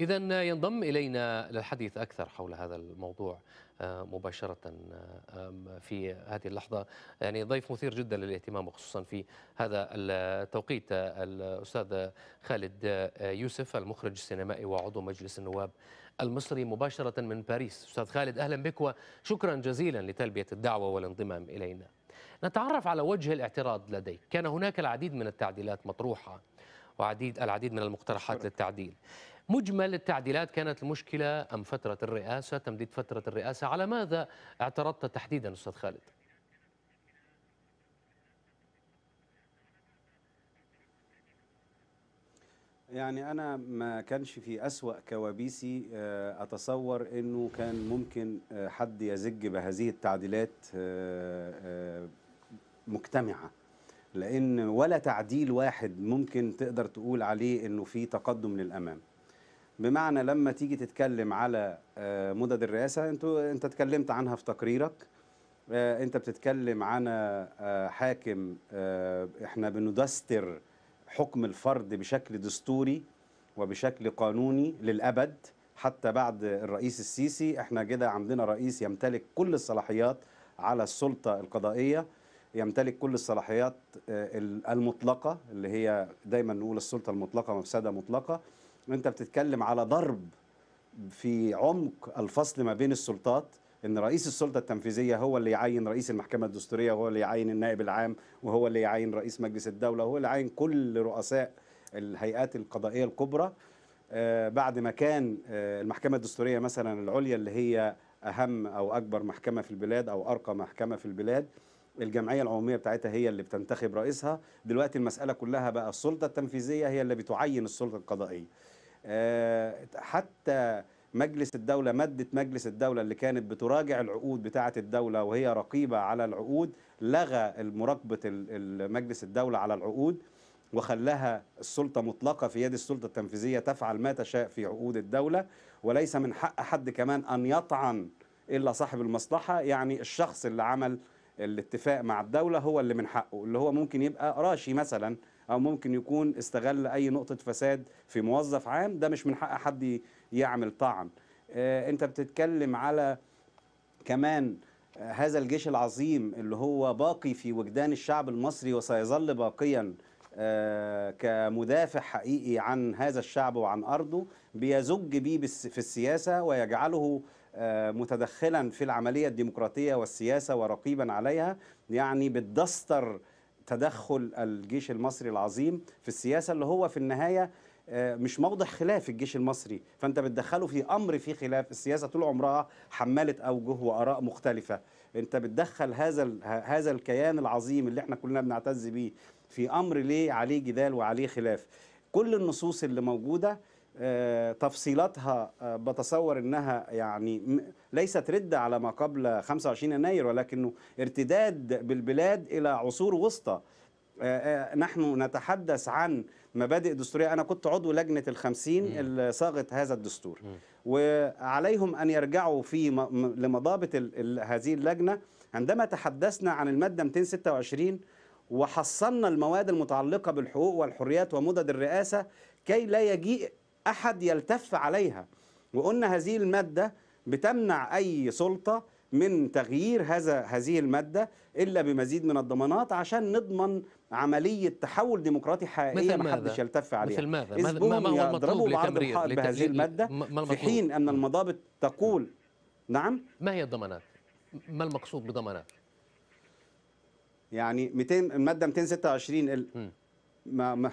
إذا ينضم إلينا للحديث أكثر حول هذا الموضوع آه، مباشرة آه، في هذه اللحظة يعني ضيف مثير جدا للاهتمام وخصوصا في هذا التوقيت آه، الأستاذ خالد يوسف المخرج السينمائي وعضو مجلس النواب المصري مباشرة من باريس أستاذ خالد أهلا بك وشكرا جزيلا لتلبية الدعوة والانضمام إلينا نتعرف على وجه الاعتراض لديك كان هناك العديد من التعديلات مطروحة وعديد العديد من المقترحات شكرا. للتعديل مجمل التعديلات كانت المشكلة أم فترة الرئاسة تمديد فترة الرئاسة على ماذا اعترضت تحديدا أستاذ خالد؟ يعني أنا ما كانش في أسوأ كوابيسي آه، أتصور أنه كان ممكن آه، حد يزج بهذه التعديلات آه، مجتمعة لان ولا تعديل واحد ممكن تقدر تقول عليه انه في تقدم للامام بمعنى لما تيجي تتكلم على آه، مدد الرئاسه انت انت اتكلمت عنها في تقريرك آه، انت بتتكلم عن آه، حاكم احنا بندستر حكم الفرد بشكل دستوري وبشكل قانوني للابد حتى بعد الرئيس السيسي احنا كده عندنا رئيس يمتلك كل الصلاحيات على السلطه القضائيه يمتلك كل الصلاحيات آه، المطلقه اللي هي دايما نقول السلطه المطلقه مفسده مطلقه انت بتتكلم على ضرب في عمق الفصل ما بين السلطات ان رئيس السلطه التنفيذيه هو اللي يعين رئيس المحكمه الدستوريه وهو اللي يعين النائب العام وهو اللي يعين رئيس مجلس الدوله وهو اللي يعين كل رؤساء الهيئات القضائيه الكبرى آه، بعد ما كان آه، المحكمه الدستوريه مثلا العليا اللي هي اهم او اكبر محكمه في البلاد او ارقى محكمه في البلاد الجمعية العمومية بتاعتها هي اللي بتنتخب رئيسها دلوقتي المسألة كلها بقى السلطة التنفيذية هي اللي بتعين السلطة القضائية آه، حتى مجلس الدولة مادة مجلس الدولة اللي كانت بتراجع العقود بتاعة الدولة وهي رقيبة على العقود لغى مراقبة مجلس الدولة على العقود وخلاها السلطة مطلقة في يد السلطة التنفيذية تفعل ما تشاء في عقود الدولة وليس من حق حد كمان أن يطعن إلا صاحب المصلحة يعني الشخص اللي عمل الاتفاق مع الدولة هو اللي من حقه اللي هو ممكن يبقى راشي مثلا أو ممكن يكون استغل أي نقطة فساد في موظف عام ده مش من حق حد يعمل طعن آه، أنت بتتكلم على كمان هذا الجيش العظيم اللي هو باقي في وجدان الشعب المصري وسيظل باقيا آه، كمدافع حقيقي عن هذا الشعب وعن أرضه بيزج بيه في السياسة ويجعله آه، متدخلا في العملية الديمقراطية والسياسة ورقيبا عليها يعني بتدستر تدخل الجيش المصري العظيم في السياسة اللي هو في النهاية آه، مش موضع خلاف الجيش المصري فانت بتدخله في امر في خلاف السياسه طول عمرها حملت اوجه واراء مختلفه انت بتدخل هذا هذا الكيان العظيم اللي احنا كلنا بنعتز به في امر ليه عليه جدال وعليه خلاف كل النصوص اللي موجوده آه، تفصيلاتها آه، بتصور انها يعني ليست رده على ما قبل 25 يناير ولكنه ارتداد بالبلاد الى عصور وسطى آه، نحن نتحدث عن مبادئ دستورية أنا كنت عضو لجنة الخمسين اللي صاغت هذا الدستور وعليهم أن يرجعوا في لمضابط هذه اللجنة عندما تحدثنا عن المادة 226 وحصلنا المواد المتعلقة بالحقوق والحريات ومدد الرئاسة كي لا يجيء أحد يلتف عليها وقلنا هذه المادة بتمنع أي سلطة من تغيير هذا هذه المادة إلا بمزيد من الضمانات عشان نضمن عملية تحول ديمقراطي حقيقية ما حدش يلتف عليها مثل ماذا؟ ما, هو يضربوا بعض بهذه المادة في حين أن المضابط تقول نعم ما هي الضمانات؟ ما المقصود بضمانات؟ يعني 200 المادة 226 ال... ما ما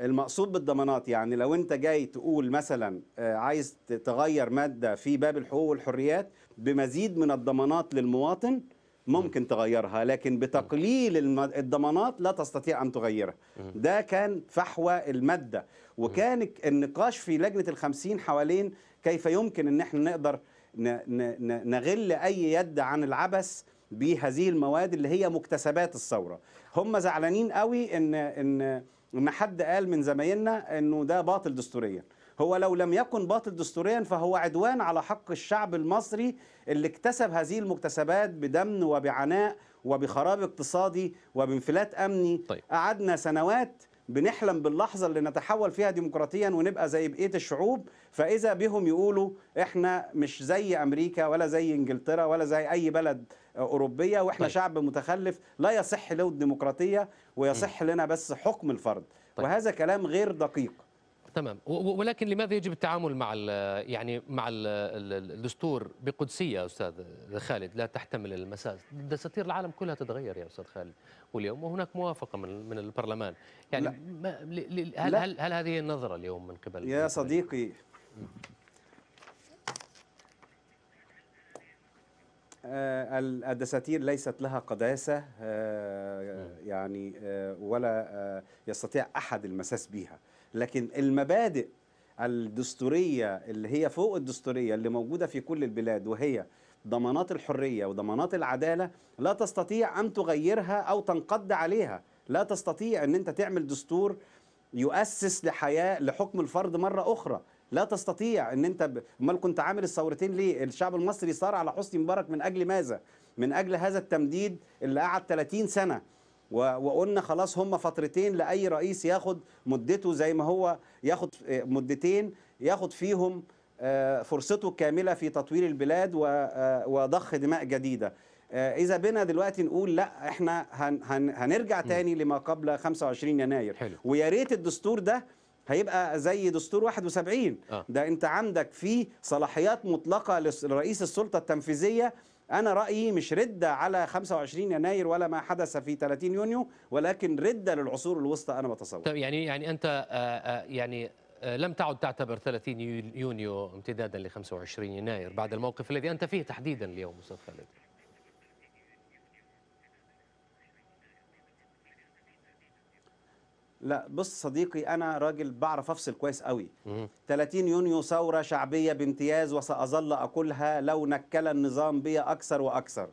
المقصود بالضمانات يعني لو انت جاي تقول مثلا آه، عايز تغير ماده في باب الحقوق والحريات بمزيد من الضمانات للمواطن ممكن تغيرها لكن بتقليل الضمانات لا تستطيع ان تغيرها ده كان فحوى الماده وكان النقاش في لجنه الخمسين حوالين كيف يمكن ان احنا نقدر نغل اي يد عن العبث بهذه المواد اللي هي مكتسبات الثوره هم زعلانين قوي ان ان ان حد قال من زمايلنا انه ده باطل دستوريا هو لو لم يكن باطل دستوريا فهو عدوان على حق الشعب المصري اللي اكتسب هذه المكتسبات بدمن وبعناء وبخراب اقتصادي وبانفلات امني طيب. قعدنا سنوات بنحلم باللحظه اللي نتحول فيها ديمقراطيا ونبقى زي بقيه الشعوب فاذا بهم يقولوا احنا مش زي امريكا ولا زي انجلترا ولا زي اي بلد اوروبيه واحنا طيب. شعب متخلف لا يصح له الديمقراطيه ويصح م. لنا بس حكم الفرد طيب. وهذا كلام غير دقيق تمام ولكن لماذا يجب التعامل مع يعني مع الدستور بقدسيه استاذ خالد لا تحتمل المساس دساتير العالم كلها تتغير يا استاذ خالد واليوم وهناك موافقه من من البرلمان يعني لا. ما هل, لا. هل هل هذه النظره اليوم من قبل يا صديقي آه، الدساتير ليست لها قداسة آه، يعني آه، ولا يستطيع أحد المساس بها لكن المبادئ الدستورية اللي هي فوق الدستورية اللي موجودة في كل البلاد وهي ضمانات الحرية وضمانات العدالة لا تستطيع أن تغيرها أو تنقض عليها لا تستطيع أن أنت تعمل دستور يؤسس لحياة لحكم الفرد مرة أخرى لا تستطيع ان انت ب... امال كنت عامل الثورتين ليه الشعب المصري صار على حسني مبارك من اجل ماذا من اجل هذا التمديد اللي قعد 30 سنه وقلنا خلاص هم فترتين لاي رئيس ياخد مدته زي ما هو ياخد آه، مدتين ياخد فيهم آه، فرصته الكامله في تطوير البلاد آه، وضخ دماء جديده اذا بنا دلوقتي نقول لا احنا هنرجع تاني لما قبل 25 يناير حلو. ويا ريت الدستور ده هيبقى زي دستور 71 آه. ده انت عندك فيه صلاحيات مطلقه لرئيس السلطه التنفيذيه انا رايي مش رده على 25 يناير ولا ما حدث في 30 يونيو ولكن رده للعصور الوسطى انا بتصور طيب يعني يعني انت آه، آه، يعني آه، لم تعد تعتبر 30 يونيو امتدادا ل 25 يناير بعد الموقف الذي انت فيه تحديدا اليوم استاذ خالد لا بص صديقي انا راجل بعرف افصل كويس قوي 30 يونيو ثوره شعبيه بامتياز وساظل اقولها لو نكل النظام بي اكثر واكثر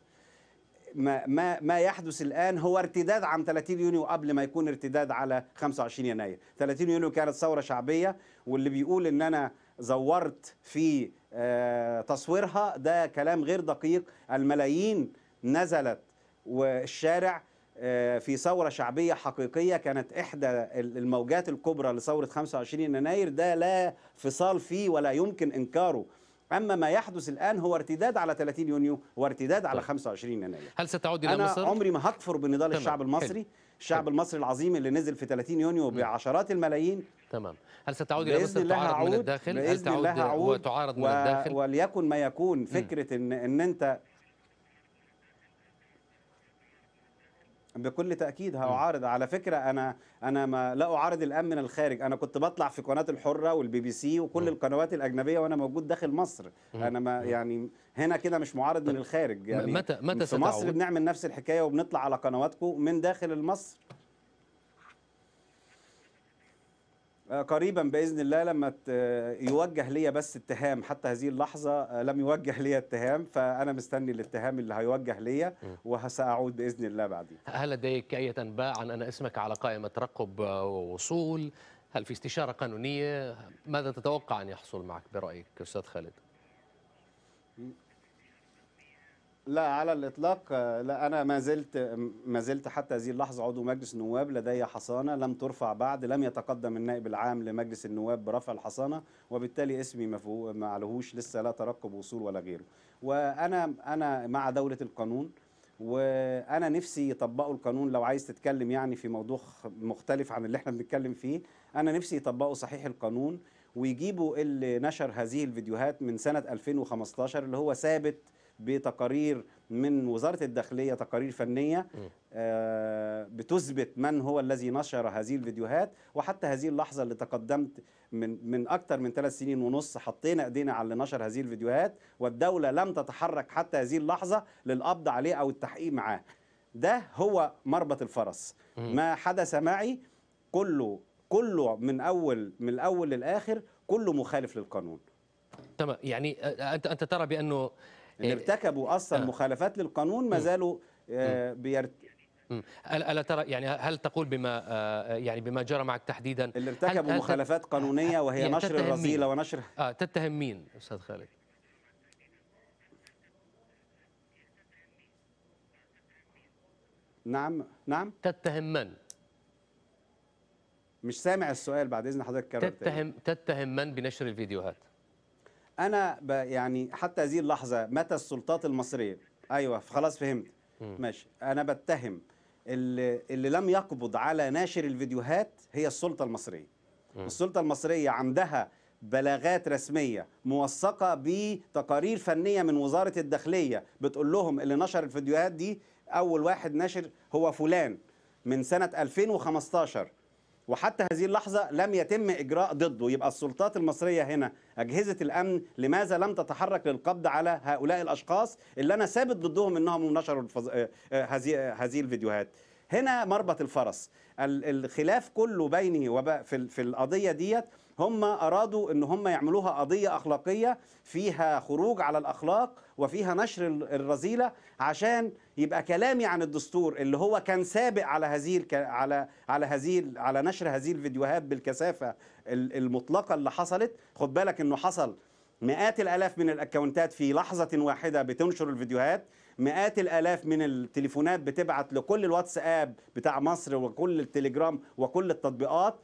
ما ما ما يحدث الان هو ارتداد عن 30 يونيو قبل ما يكون ارتداد على 25 يناير 30 يونيو كانت ثوره شعبيه واللي بيقول ان انا زورت في آه، تصويرها ده كلام غير دقيق الملايين نزلت والشارع آه، في ثورة شعبية حقيقية كانت إحدى الموجات الكبرى لثورة 25 يناير ده لا فصال فيه ولا يمكن إنكاره أما ما يحدث الآن هو ارتداد على 30 يونيو وارتداد على 25 طيب. يناير هل ستعود إلى أنا مصر؟ أنا عمري ما هكفر بنضال الشعب المصري حل. الشعب حل. المصري العظيم اللي نزل في 30 يونيو نعم. بعشرات الملايين تمام هل ستعود الى مصر تعارض من الداخل؟ هل تعود وتعارض من الداخل؟ وليكن ما يكون فكره ان ان انت بكل تاكيد هعارض على فكره انا انا ما لا اعارض الان من الخارج انا كنت بطلع في قناه الحره والبي بي سي وكل م. القنوات الاجنبيه وانا موجود داخل مصر م. انا ما يعني هنا كده مش معارض طيب. من الخارج يعني متى متى في مصر بنعمل نفس الحكايه وبنطلع على قنواتكم من داخل مصر آه، قريبا باذن الله لما يوجه ليا بس اتهام حتى هذه اللحظه آه، لم يوجه ليا اتهام فانا مستني الاتهام اللي هيوجه ليا وساعود باذن الله بعدين. هل لديك اي انباء عن ان اسمك على قائمه ترقب ووصول؟ هل في استشاره قانونيه؟ ماذا تتوقع ان يحصل معك برايك استاذ خالد؟ لا على الاطلاق لا انا ما زلت ما زلت حتى هذه اللحظه عضو مجلس النواب لدي حصانه لم ترفع بعد لم يتقدم النائب العام لمجلس النواب برفع الحصانه وبالتالي اسمي ما عليهوش لسه لا ترقب وصول ولا غيره وانا انا مع دوله القانون وانا نفسي يطبقوا القانون لو عايز تتكلم يعني في موضوع مختلف عن اللي احنا بنتكلم فيه انا نفسي يطبقوا صحيح القانون ويجيبوا اللي نشر هذه الفيديوهات من سنه 2015 اللي هو ثابت بتقارير من وزاره الداخليه تقارير فنيه آه، بتثبت من هو الذي نشر هذه الفيديوهات وحتى هذه اللحظه اللي تقدمت من من اكثر من ثلاث سنين ونص حطينا ايدينا على اللي نشر هذه الفيديوهات والدوله لم تتحرك حتى هذه اللحظه للقبض عليه او التحقيق معاه ده هو مربط الفرس ما حدث معي كله كله من اول من الاول للاخر كله مخالف للقانون تمام يعني انت انت ترى بانه اللي إيه، ارتكبوا اصلا آه. مخالفات للقانون ما زالوا آه، بيرت... الا ترى يعني هل تقول بما آه، يعني بما جرى معك تحديدا اللي ارتكبوا مخالفات قانونيه وهي يعني نشر الرذيله ونشر اه تتهم مين استاذ خالد؟ نعم نعم تتهم من؟ مش سامع السؤال بعد اذن حضرتك تتهم تتهم من بنشر الفيديوهات؟ انا يعني حتى هذه اللحظه متى السلطات المصريه ايوه خلاص فهمت ماشي انا بتهم اللي, اللي لم يقبض على ناشر الفيديوهات هي السلطه المصريه السلطه المصريه عندها بلاغات رسميه موثقه بتقارير فنيه من وزاره الداخليه بتقول لهم اللي نشر الفيديوهات دي اول واحد نشر هو فلان من سنه 2015 وحتى هذه اللحظة لم يتم إجراء ضده يبقى السلطات المصرية هنا أجهزة الأمن لماذا لم تتحرك للقبض على هؤلاء الأشخاص اللي أنا ثابت ضدهم أنهم نشروا الفز... آه، آه، هذه الفيديوهات هنا مربط الفرس الخلاف كله بيني وب... في القضية ديت هم أرادوا أن هم يعملوها قضية أخلاقية فيها خروج على الأخلاق وفيها نشر الرذيلة عشان يبقى كلامي عن الدستور اللي هو كان سابق على هذه على على هذه على نشر هذه الفيديوهات بالكثافة المطلقة اللي حصلت خد بالك أنه حصل مئات الآلاف من الأكونتات في لحظة واحدة بتنشر الفيديوهات مئات الالاف من التليفونات بتبعت لكل الواتساب بتاع مصر وكل التليجرام وكل التطبيقات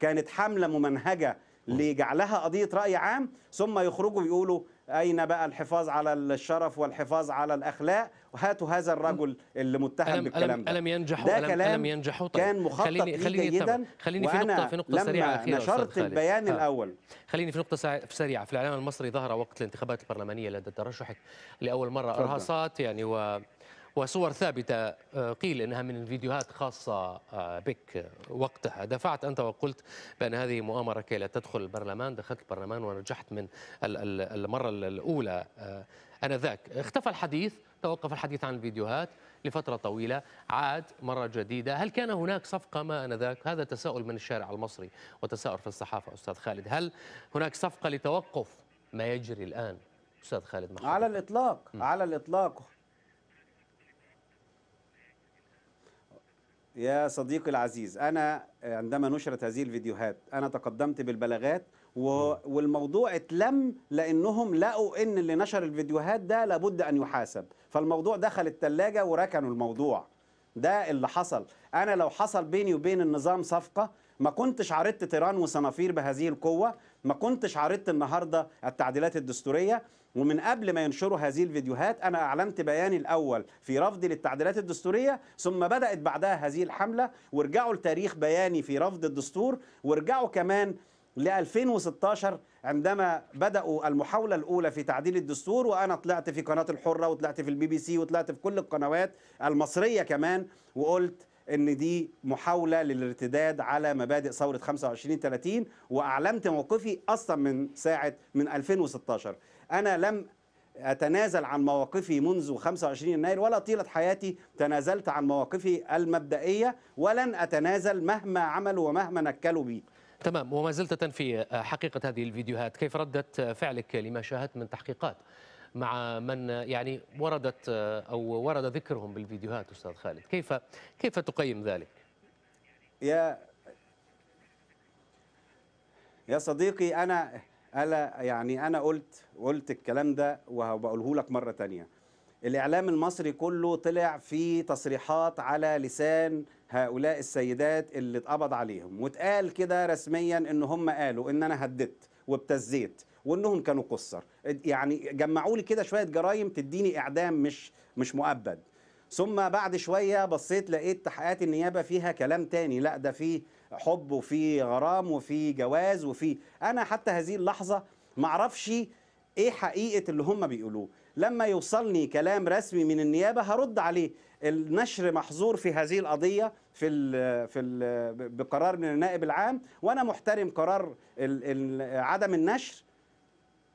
كانت حملة ممنهجة لجعلها قضية رأي عام ثم يخرجوا يقولوا أين بقى الحفاظ على الشرف والحفاظ على الأخلاق وهاتوا هذا الرجل اللي متهم ألم بالكلام ده ألم ده ألم كلام ألم ينجحوا طيب. كان مخطط خليني خليني جيدا خليني في نقطة في نقطة سريعة أخيرة نشرت البيان آه. الأول خليني في نقطة سريعة في الإعلام المصري ظهر وقت الانتخابات البرلمانية لدى ترشحك لأول مرة إرهاصات يعني و وصور ثابتة آه، قيل أنها من الفيديوهات خاصة آه، بك وقتها دفعت أنت وقلت بأن هذه مؤامرة كي لا تدخل البرلمان دخلت البرلمان ونجحت من المرة الأولى آه، آنذاك اختفى الحديث توقف الحديث عن الفيديوهات لفترة طويلة عاد مرة جديدة هل كان هناك صفقة ما آنذاك هذا تساؤل من الشارع المصري وتساؤل في الصحافة أستاذ خالد هل هناك صفقة لتوقف ما يجري الآن أستاذ خالد محمد على الإطلاق على الإطلاق يا صديقي العزيز أنا آه، عندما نشرت هذه الفيديوهات أنا تقدمت بالبلاغات و... والموضوع اتلم لأنهم لقوا إن اللي نشر الفيديوهات ده لابد أن يحاسب فالموضوع دخل التلاجة وركنوا الموضوع ده اللي حصل أنا لو حصل بيني وبين النظام صفقة ما كنتش عرضت تيران وصنافير بهذه القوة ما كنتش عرضت النهاردة التعديلات الدستورية ومن قبل ما ينشروا هذه الفيديوهات أنا أعلنت بياني الأول في رفضي للتعديلات الدستورية ثم بدأت بعدها هذه الحملة وارجعوا لتاريخ بياني في رفض الدستور وارجعوا كمان ل 2016 عندما بدأوا المحاولة الأولى في تعديل الدستور وأنا طلعت في قناة الحرة وطلعت في البي بي سي وطلعت في كل القنوات المصرية كمان وقلت ان دي محاوله للارتداد على مبادئ ثوره 25 30 واعلنت موقفي اصلا من ساعه من 2016 انا لم أتنازل عن مواقفي منذ 25 يناير ولا طيلة حياتي تنازلت عن مواقفي المبدئية ولن أتنازل مهما عملوا ومهما نكلوا بي تمام وما زلت تنفي حقيقة هذه الفيديوهات كيف ردت فعلك لما شاهدت من تحقيقات مع من يعني وردت آه، أو ورد ذكرهم بالفيديوهات أستاذ خالد كيف كيف تقيم ذلك؟ يا يا صديقي أنا ألا يعني أنا قلت قلت الكلام ده وبقوله لك مرة تانية الإعلام المصري كله طلع في تصريحات على لسان هؤلاء السيدات اللي اتقبض عليهم واتقال كده رسميا ان هم قالوا ان انا هددت وابتزيت وانهم كانوا قصر يعني جمعوا لي كده شويه جرايم تديني اعدام مش مش مؤبد ثم بعد شويه بصيت لقيت تحقيقات النيابه فيها كلام تاني لا ده في حب وفي غرام وفي جواز وفي انا حتى هذه اللحظه ما اعرفش ايه حقيقه اللي هم بيقولوه لما يوصلني كلام رسمي من النيابه هرد عليه النشر محظور في هذه القضيه في الـ في الـ بقرار من النائب العام وانا محترم قرار عدم النشر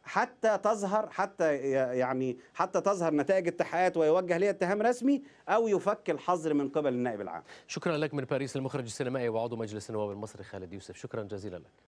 حتى تظهر حتى يعني حتى تظهر نتائج التحقيقات ويوجه لها اتهام رسمي او يفك الحظر من قبل النائب العام. شكرا لك من باريس المخرج السينمائي وعضو مجلس النواب المصري خالد يوسف، شكرا جزيلا لك.